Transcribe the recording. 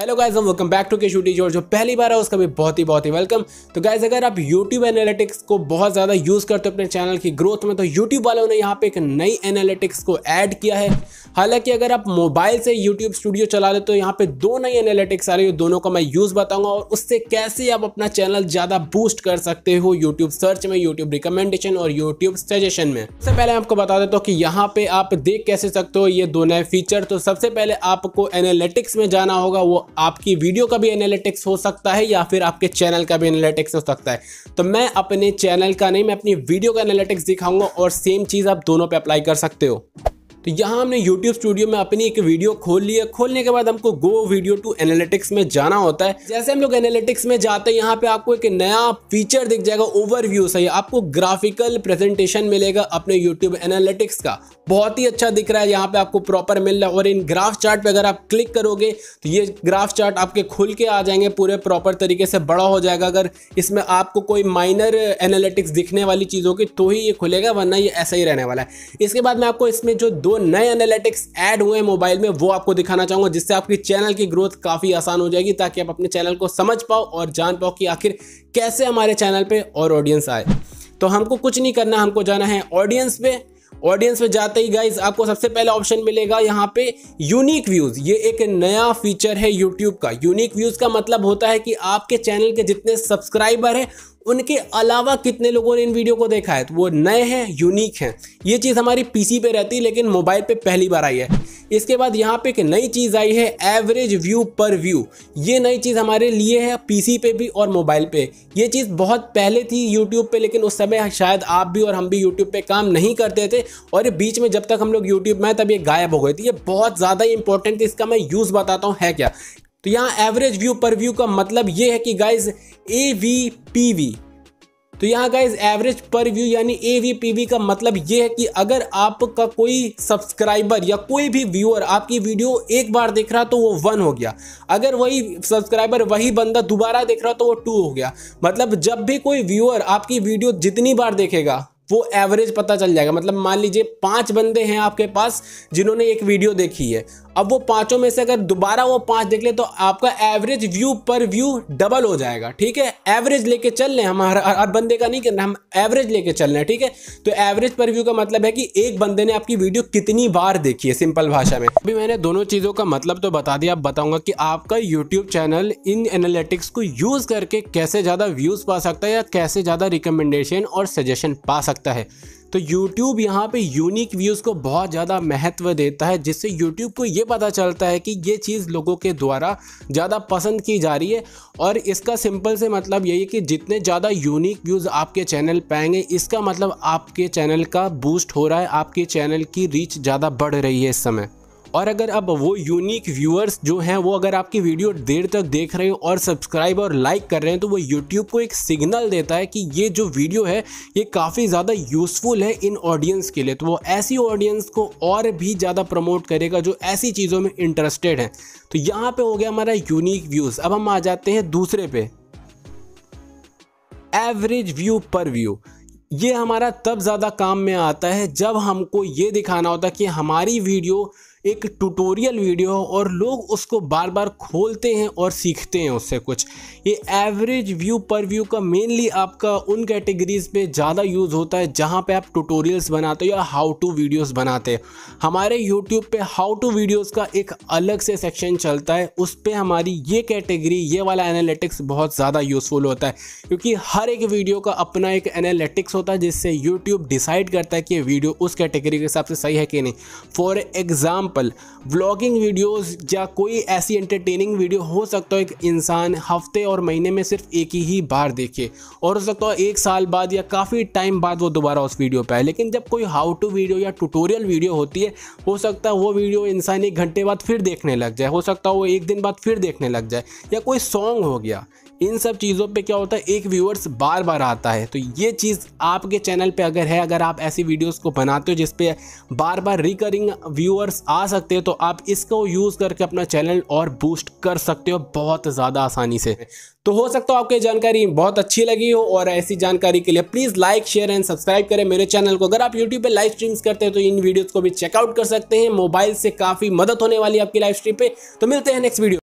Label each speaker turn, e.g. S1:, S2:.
S1: hello guys हम welcome back to के shooting जोर जो पहली बार है उसका भी बहुत ही बहुत ही वेलकम तो गाइज अगर आप यूट्यूब एनालिटिक्स को बहुत ज़्यादा यूज़ करते हो अपने चैनल की ग्रोथ में तो यूट्यूब वालों ने यहाँ पे एक नई एनालिटिक्स को ऐड किया है हालांकि अगर आप मोबाइल से यूट्यूब स्टूडियो चला रहे तो यहाँ पे दो नई एनालिटिक्स आ रही है दोनों का मैं यूज़ बताऊँगा और उससे कैसे आप अपना चैनल ज़्यादा बूस्ट कर सकते हो यूट्यूब सर्च में यूट्यूब रिकमेंडेशन और यूट्यूब सजेशन में सबसे पहले आपको बता देता हूँ कि यहाँ पे आप देख कैसे सकते हो ये दो नए फीचर तो सबसे पहले आपको एनालिटिक्स में जाना होगा वो आपकी वीडियो का भी एनालिटिक्स हो सकता है या फिर आपके चैनल का भी एनालिटिक्स हो सकता है तो मैं अपने चैनल का नहीं मैं अपनी वीडियो का एनालिटिक्स दिखाऊंगा और सेम चीज़ आप दोनों पे अप्लाई कर सकते हो तो यहाँ हमने YouTube स्टूडियो में अपनी एक वीडियो खोल ली है खोलने के बाद हमको गो वीडियो टू एनालिटिक्स में जाना होता है जैसे हम लोग एनालिटिक्स में जाते हैं यहाँ पे आपको एक नया फीचर दिख जाएगा ओवरव्यू सही आपको ग्राफिकल प्रेजेंटेशन मिलेगा अपने YouTube एनालिटिक्स का बहुत ही अच्छा दिख रहा है यहाँ पे आपको प्रॉपर मिल रहा है और इन ग्राफ चार्ट पे अगर आप क्लिक करोगे तो ये ग्राफ चार्ट आपके खुल के आ जाएंगे पूरे प्रॉपर तरीके से बड़ा हो जाएगा अगर इसमें आपको कोई माइनर एनालिटिक्स दिखने वाली चीज़ों की तो ही ये खुलेगा वरना ये ऐसा ही रहने वाला है इसके बाद मैं आपको इसमें जो दो नए एनालिटिक्स ऐड हुए हैं मोबाइल में वो आपको दिखाना चाहूँगा जिससे आपकी चैनल की ग्रोथ काफ़ी आसान हो जाएगी ताकि आप अपने चैनल को समझ पाओ और जान पाओ कि आखिर कैसे हमारे चैनल पर और ऑडियंस आए तो हमको कुछ नहीं करना हमको जाना है ऑडियंस पे ऑडियंस में जाते ही गाइज आपको सबसे पहले ऑप्शन मिलेगा यहाँ पे यूनिक व्यूज ये एक नया फीचर है यूट्यूब का यूनिक व्यूज का मतलब होता है कि आपके चैनल के जितने सब्सक्राइबर हैं उनके अलावा कितने लोगों ने इन वीडियो को देखा है तो वो नए हैं यूनिक हैं ये चीज़ हमारी पीसी पे रहती है लेकिन मोबाइल पे पहली बार आई है इसके बाद यहाँ पे एक नई चीज़ आई है एवरेज व्यू पर व्यू ये नई चीज़ हमारे लिए है पीसी पे भी और मोबाइल पे ये चीज़ बहुत पहले थी यूट्यूब पे लेकिन उस समय शायद आप भी और हम भी यूट्यूब पे काम नहीं करते थे और ये बीच में जब तक हम लोग यूट्यूब में तब ये गायब हो गए थे ये बहुत ज़्यादा इंपॉर्टेंट इसका मैं यूज़ बताता हूँ है क्या तो यहाँ एवरेज व्यू पर व्यू का मतलब ये है कि guys A V P V तो यहाँ गाइज एवरेज पर व्यू यानी ए वी पी वी का मतलब ये है कि अगर आपका कोई सब्सक्राइबर या कोई भी व्यूअर आपकी वीडियो एक बार देख रहा तो वो वन हो गया अगर वही सब्सक्राइबर वही बंदा दोबारा देख रहा तो वो टू हो गया मतलब जब भी कोई व्यूअर आपकी वीडियो जितनी बार देखेगा वो एवरेज पता चल जाएगा मतलब मान लीजिए पांच बंदे हैं आपके पास जिन्होंने एक वीडियो देखी है अब वो पांचों में से अगर दोबारा वो पांच देख ले तो आपका average view per view double हो जाएगा ठीक है एवरेज लेके चल रहे हैं हमारा हर बंदे का नहीं करना हम एवरेज लेके चल रहे हैं ठीक है तो एवरेज पर व्यू का मतलब है कि एक बंदे ने आपकी वीडियो कितनी बार देखी है सिंपल भाषा में अभी मैंने दोनों चीज़ों का मतलब तो बता दिया अब बताऊंगा कि आपका यूट्यूब चैनल इन एनालिटिक्स को यूज़ करके कैसे ज़्यादा व्यूज़ पा सकता है या कैसे ज़्यादा रिकमेंडेशन और सजेशन पा सकता लगता है तो YouTube यहाँ पे यूनिक व्यूज़ को बहुत ज़्यादा महत्व देता है जिससे YouTube को ये पता चलता है कि ये चीज़ लोगों के द्वारा ज़्यादा पसंद की जा रही है और इसका सिंपल से मतलब यही है कि जितने ज़्यादा यूनिक व्यूज़ आपके चैनल पाएंगे इसका मतलब आपके चैनल का बूस्ट हो रहा है आपके चैनल की रीच ज़्यादा बढ़ रही है इस समय और अगर अब वो यूनिक व्यूअर्स जो हैं वो अगर आपकी वीडियो देर तक देख रहे हैं और सब्सक्राइब और लाइक कर रहे हैं तो वो यूट्यूब को एक सिग्नल देता है कि ये जो वीडियो है ये काफ़ी ज़्यादा यूज़फुल है इन ऑडियंस के लिए तो वो ऐसी ऑडियंस को और भी ज़्यादा प्रमोट करेगा जो ऐसी चीज़ों में इंटरेस्टेड है तो यहाँ पर हो गया हमारा यूनिक व्यूज़ अब हम आ जाते हैं दूसरे पे एवरेज व्यू पर व्यू ये हमारा तब ज़्यादा काम में आता है जब हमको ये दिखाना होता है कि हमारी वीडियो एक ट्यूटोरियल वीडियो और लोग उसको बार बार खोलते हैं और सीखते हैं उससे कुछ ये एवरेज व्यू पर व्यू का मेनली आपका उन कैटेगरीज पे ज़्यादा यूज़ होता है जहाँ पे आप ट्यूटोरियल्स बनाते हो या हाउ टू वीडियोस बनाते हैं हमारे यूट्यूब पे हाउ टू वीडियोस का एक अलग से सेक्शन चलता है उस पर हमारी ये कैटेगरी ये वाला एनालिटिक्स बहुत ज़्यादा यूज़फुल होता है क्योंकि हर एक वीडियो का अपना एक एनालिटिक्स होता है जिससे यूट्यूब डिसाइड करता है कि ये वीडियो उस कैटेगरी के हिसाब से सही है कि नहीं for example example vlogging videos या कोई ऐसी एंटरटेनिंग वीडियो हो सकता है एक इंसान हफ्ते और महीने में सिर्फ एक ही बार देखे और हो सकता है एक साल बाद या काफ़ी टाइम बाद वो दोबारा उस वीडियो पर आए लेकिन जब कोई हाउ टू वीडियो या ट्यूटोरियल वीडियो होती है हो सकता है वो वीडियो इंसान एक घंटे बाद फिर देखने लग जाए हो सकता है वो एक दिन बाद फिर देखने लग जाए या कोई सॉन्ग हो गया इन सब चीज़ों पे क्या होता है एक व्यूअर्स बार बार आता है तो ये चीज़ आपके चैनल पे अगर है अगर आप ऐसी वीडियोस को बनाते हो जिसपे बार बार रिकरिंग व्यूअर्स आ सकते हो तो आप इसको यूज़ करके अपना चैनल और बूस्ट कर सकते हो बहुत ज़्यादा आसानी से तो हो सकता हो आपकी जानकारी बहुत अच्छी लगी हो और ऐसी जानकारी के लिए please like share and subscribe करें मेरे चैनल को अगर आप यूट्यूब पर लाइव स्ट्रीम्स करते हैं तो इन वीडियोज़ को भी चेकआउट कर सकते हैं मोबाइल से काफ़ी मदद होने वाली आपकी लाइव स्ट्रीम पर तो मिलते हैं नेक्स्ट वीडियो